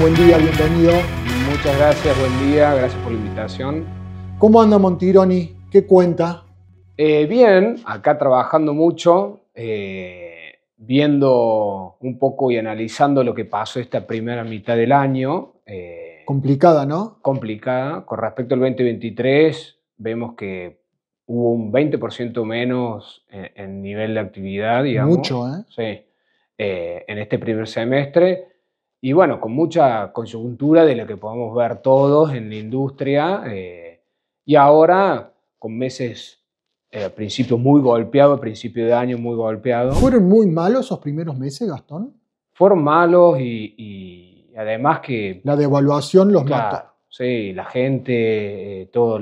buen día, bienvenido. Muchas gracias, buen día, gracias por la invitación. ¿Cómo anda Montironi? ¿Qué cuenta? Eh, bien, acá trabajando mucho, eh, viendo un poco y analizando lo que pasó esta primera mitad del año. Eh, complicada, ¿no? Complicada. Con respecto al 2023, vemos que hubo un 20% menos en, nivel de actividad, digamos. Mucho, ¿eh? Sí. en este primer semestre y bueno, con mucha coyuntura de lo que podemos ver todos en la industria. Eh, y ahora, con meses eh, al principio muy golpeado, al principio de año muy golpeado. ¿Fueron muy malos esos primeros meses, Gastón? Fueron malos y, además que... La devaluación los mata. Sí, la gente, eh, todo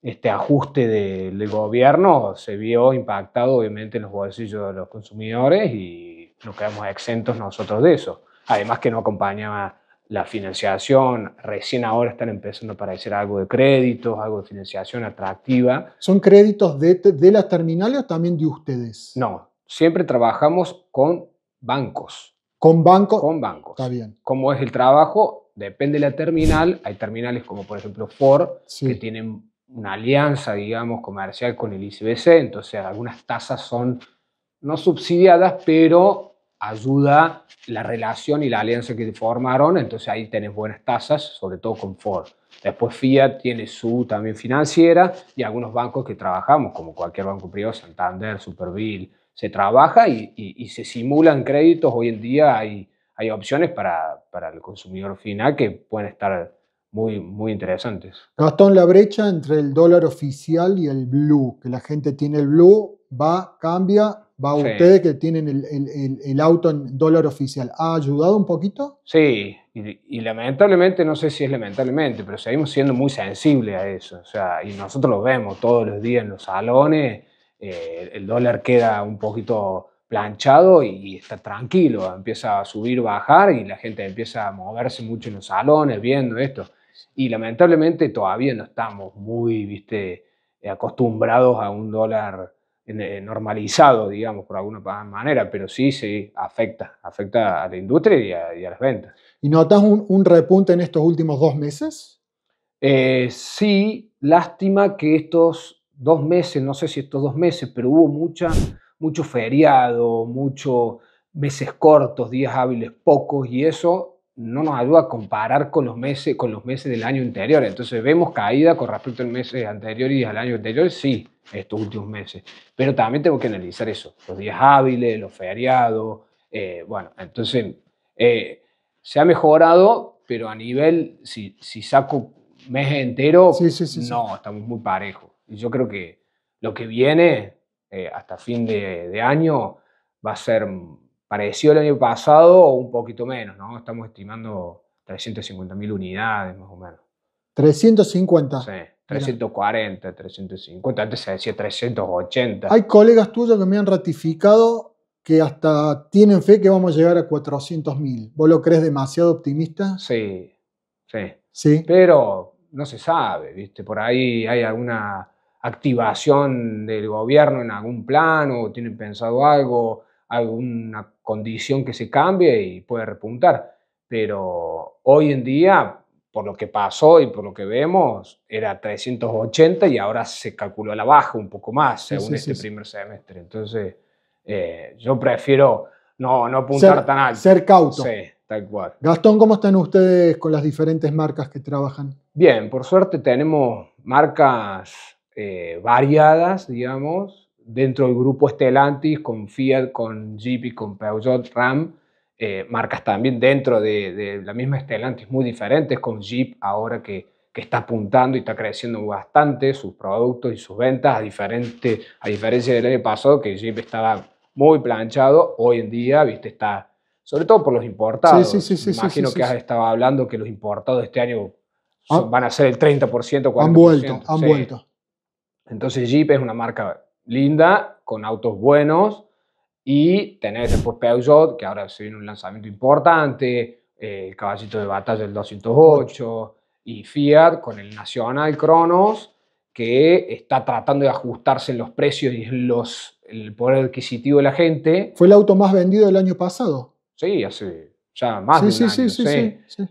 este ajuste de, del gobierno se vio impactado obviamente en los bolsillos de los consumidores y nos quedamos exentos nosotros de eso. Además que no acompañaba la financiación, recién ahora están empezando a aparecer algo de créditos, algo de financiación atractiva. ¿Son créditos de, las terminales o también de ustedes? No, siempre trabajamos con bancos. ¿Con bancos? Con bancos. Está bien. Como es el trabajo? Depende de la terminal. Hay terminales como por ejemplo Ford, que tienen una alianza, digamos, comercial con el ICBC, entonces algunas tasas son no subsidiadas, pero ayuda la relación y la alianza que formaron, entonces ahí tenés buenas tasas, sobre todo con Ford. Después Fiat tiene su también financiera y algunos bancos que trabajamos, como cualquier banco privado, Santander, Superville, se trabaja y, se simulan créditos. Hoy en día hay, hay opciones para, para el consumidor final que pueden estar muy, muy interesantes. Gastón, la brecha entre el dólar oficial y el blue, que la gente tiene el blue, va, cambia, va ustedes que tienen el, auto en dólar oficial. ¿Ha ayudado un poquito? Sí, y, lamentablemente, no sé si es lamentablemente, pero seguimos siendo muy sensibles a eso. O sea, y nosotros lo vemos todos los días en los salones, eh, el dólar queda un poquito planchado y, está tranquilo, empieza a subir, bajar y la gente empieza a moverse mucho en los salones viendo esto. Y lamentablemente todavía no estamos muy, viste, eh, acostumbrados a un dólar eh, normalizado, digamos, por alguna manera, pero sí, sí, afecta, afecta a la industria y a, las ventas. ¿Y notas un, repunte en estos últimos dos meses? Eh, sí, lástima que estos dos meses, no sé si estos dos meses, pero hubo mucha, mucho feriado, muchos meses cortos, días hábiles pocos, y eso no nos ayuda a comparar con los meses, con los meses del año anterior. Entonces, ¿vemos caída con respecto al mes anterior y al año anterior? Sí, estos últimos meses. Pero también tengo que analizar eso, los días hábiles, los feriados. Eh, bueno, entonces, eh, se ha mejorado, pero a nivel, si, saco mes entero, no, estamos muy parejos. Y yo creo que lo que viene eh, hasta fin de año va a ser parecido al año pasado o un poquito menos, ¿no? Estamos estimando 350.000 unidades más o menos. 350. Sí, 340, 350, antes se decía 380. Hay colegas tuyos que me han ratificado que hasta tienen fe que vamos a llegar a 400.000. ¿Vos lo crees demasiado optimista? Sí, sí. Sí. Pero no se sabe, ¿viste? Por ahí hay alguna activación del gobierno en algún plano, tienen pensado algo, alguna condición que se cambie y puede repuntar. Pero hoy en día, por lo que pasó y por lo que vemos, era 380 y ahora se calculó a la baja un poco más según este primer semestre. Entonces, eh, yo prefiero no, no apuntar tan alto. Ser cauto. Sí, tal cual. Gastón, ¿cómo están ustedes con las diferentes marcas que trabajan? Bien, por suerte tenemos marcas eh, variadas, digamos, dentro del grupo Stellantis, con Fiat, con Jeep y con Peugeot Ram, eh, marcas también dentro de, la misma Stellantis muy diferentes, con Jeep ahora que, está apuntando y está creciendo bastante sus productos y sus ventas, a, diferente, a diferencia del año pasado que Jeep estaba muy planchado, hoy en día, viste, está... Sobre todo por los importados. Sí, sí, sí, Imagino que has estado hablando que los importados este año ah. van a ser el 30%, 40%. Han vuelto, han vuelto. Entonces Jeep es una marca linda, con autos buenos, y tenés después Peugeot, que ahora se viene un lanzamiento importante, eh, el caballito de batalla del 208, y Fiat con el Nacional Cronos, que está tratando de ajustarse en los precios y los, el poder adquisitivo de la gente. Fue el auto más vendido del año pasado. Sí, hace ya más de un año. Sí, sí,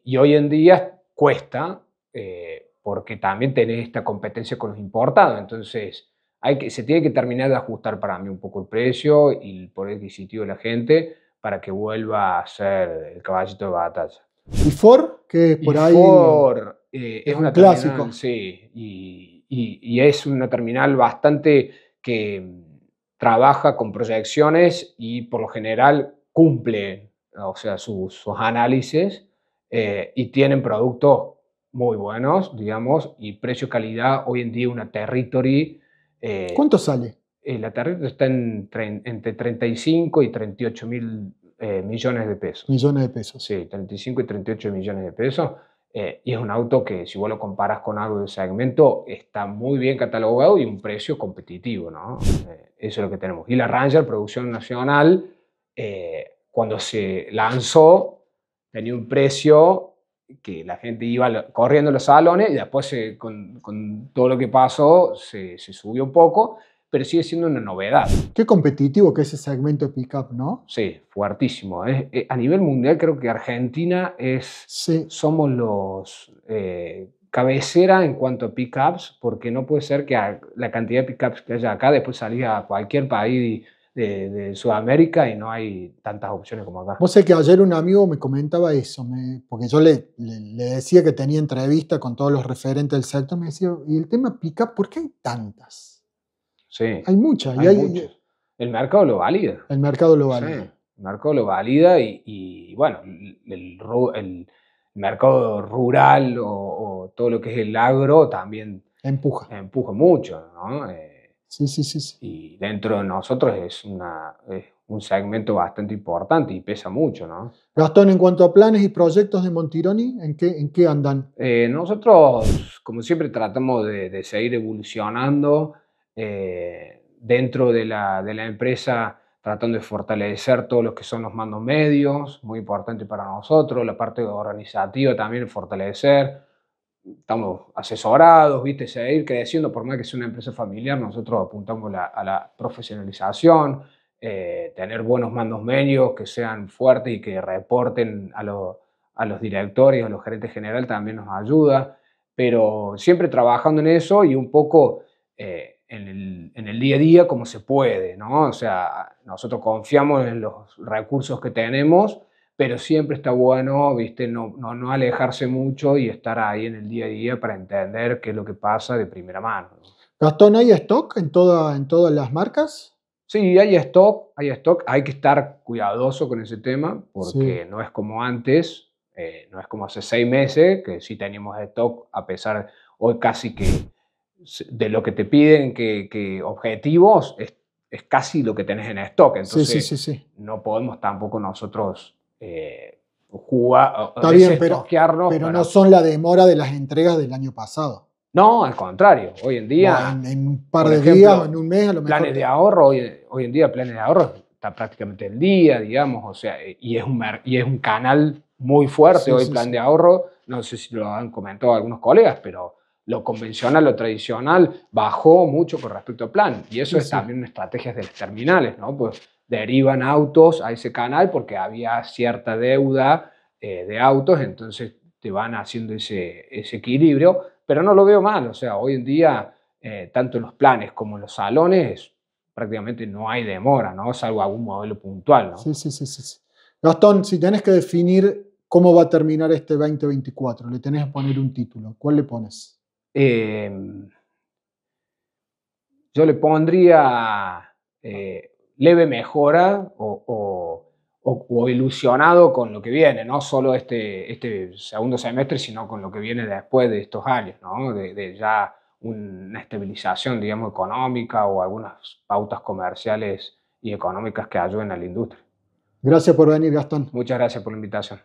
Y, hoy en día cuesta, eh, porque también tenés esta competencia con los importados. Entonces, hay que, se tiene que terminar de ajustar para mí un poco el precio y el poder adquisitivo de la gente para que vuelva a ser el caballito de batalla. ¿Y Ford? Que por ahí. Ford eh, es, una un clásico. sí, y, es una terminal bastante que trabaja con proyecciones y por lo general cumple o sea, sus, análisis eh, y tienen productos muy buenos, digamos, y precio-calidad. Hoy en día una Territory eh, ¿Cuánto sale? Eh, la tarjeta está en, entre 35 y 38 mil eh, millones de pesos. Millones de pesos. Sí, 35 y 38 millones de pesos. y es un auto que, si vos lo comparas con algo del segmento, está muy bien catalogado y un precio competitivo, ¿no? eso es lo que tenemos. Y la Ranger, producción nacional, cuando se lanzó, tenía un precio que la gente iba corriendo los salones y después con, todo lo que pasó se, subió un poco, pero sigue siendo una novedad. Qué competitivo que es ese segmento de pickup, ¿no? Sí, fuertísimo. Eh, a nivel mundial creo que Argentina es, somos los eh, cabecera en cuanto a pickups, porque no puede ser que la cantidad de pickups que haya acá después salía a cualquier país y de, Sudamérica y no hay tantas opciones como acá. Vos sé que ayer un amigo me comentaba eso, porque yo le, decía que tenía entrevista con todos los referentes del sector, me decía, ¿y el tema pica? ¿Por qué hay tantas? Sí. Hay muchas. El mercado lo valida. El mercado lo valida. Sí, el mercado lo valida y, bueno, el, el, mercado rural o, todo lo que es el agro también... Empuja. Empuja mucho, ¿no? Eh, Sí, sí, sí, sí. Y dentro de nosotros es, una, un segmento bastante importante y pesa mucho, ¿no? Gastón, en cuanto a planes y proyectos de Montironi, ¿en qué, en qué andan? Eh, nosotros, como siempre, tratamos de, de seguir evolucionando eh, dentro de la, de la empresa, tratando de fortalecer todos los que son los mandos medios, muy importante para nosotros, la parte organizativa también, fortalecer estamos asesorados, ¿viste? seguir creciendo, por más que sea una empresa familiar, nosotros apuntamos a la profesionalización, eh, tener buenos mandos medios que sean fuertes y que reporten a, los directores, a los gerentes general, también nos ayuda, pero siempre trabajando en eso y un poco... Eh, en el, en el, día a día como se puede, ¿no? O sea, nosotros confiamos en los recursos que tenemos pero siempre está bueno, viste, no, alejarse mucho y estar ahí en el día a día para entender qué es lo que pasa de primera mano. Gastón, ¿hay stock en, toda, en todas las marcas? Sí, hay stock, hay stock. Hay que estar cuidadoso con ese tema porque no es como antes, eh, no es como hace seis meses que sí teníamos stock a pesar hoy casi que de lo que te piden que, objetivos es, casi lo que tenés en stock. Entonces no podemos tampoco nosotros eh, jugar, pero, no son la demora de las entregas del año pasado. No, al contrario. Hoy en día. en, un par de días en un mes, a lo mejor. Planes de ahorro, hoy, en día, planes de ahorro está prácticamente el día, digamos, o sea, eh, y es un, y es un canal muy fuerte hoy, plan de ahorro. No sé si lo han comentado algunos colegas, pero lo convencional, lo tradicional, bajó mucho con respecto al plan. Y eso es también una estrategia de las terminales, ¿no? Pues derivan autos a ese canal porque había cierta deuda eh, de autos, entonces te van haciendo ese, ese, equilibrio, pero no lo veo mal, o sea, hoy en día eh, tanto en los planes como en los salones prácticamente no hay demora, ¿no? Salvo algún modelo puntual, ¿no? Sí, sí, sí, sí. Gastón, si tenés que definir cómo va a terminar este 2024, le tenés que poner un título, ¿cuál le pones? Eh, yo le pondría leve mejora o, ilusionado con lo que viene, no solo este, este segundo semestre, sino con lo que viene después de estos años, ¿no? de, de ya una estabilización, digamos, económica o algunas pautas comerciales y económicas que ayuden a la industria. Gracias por venir, Gastón. Muchas gracias por la invitación.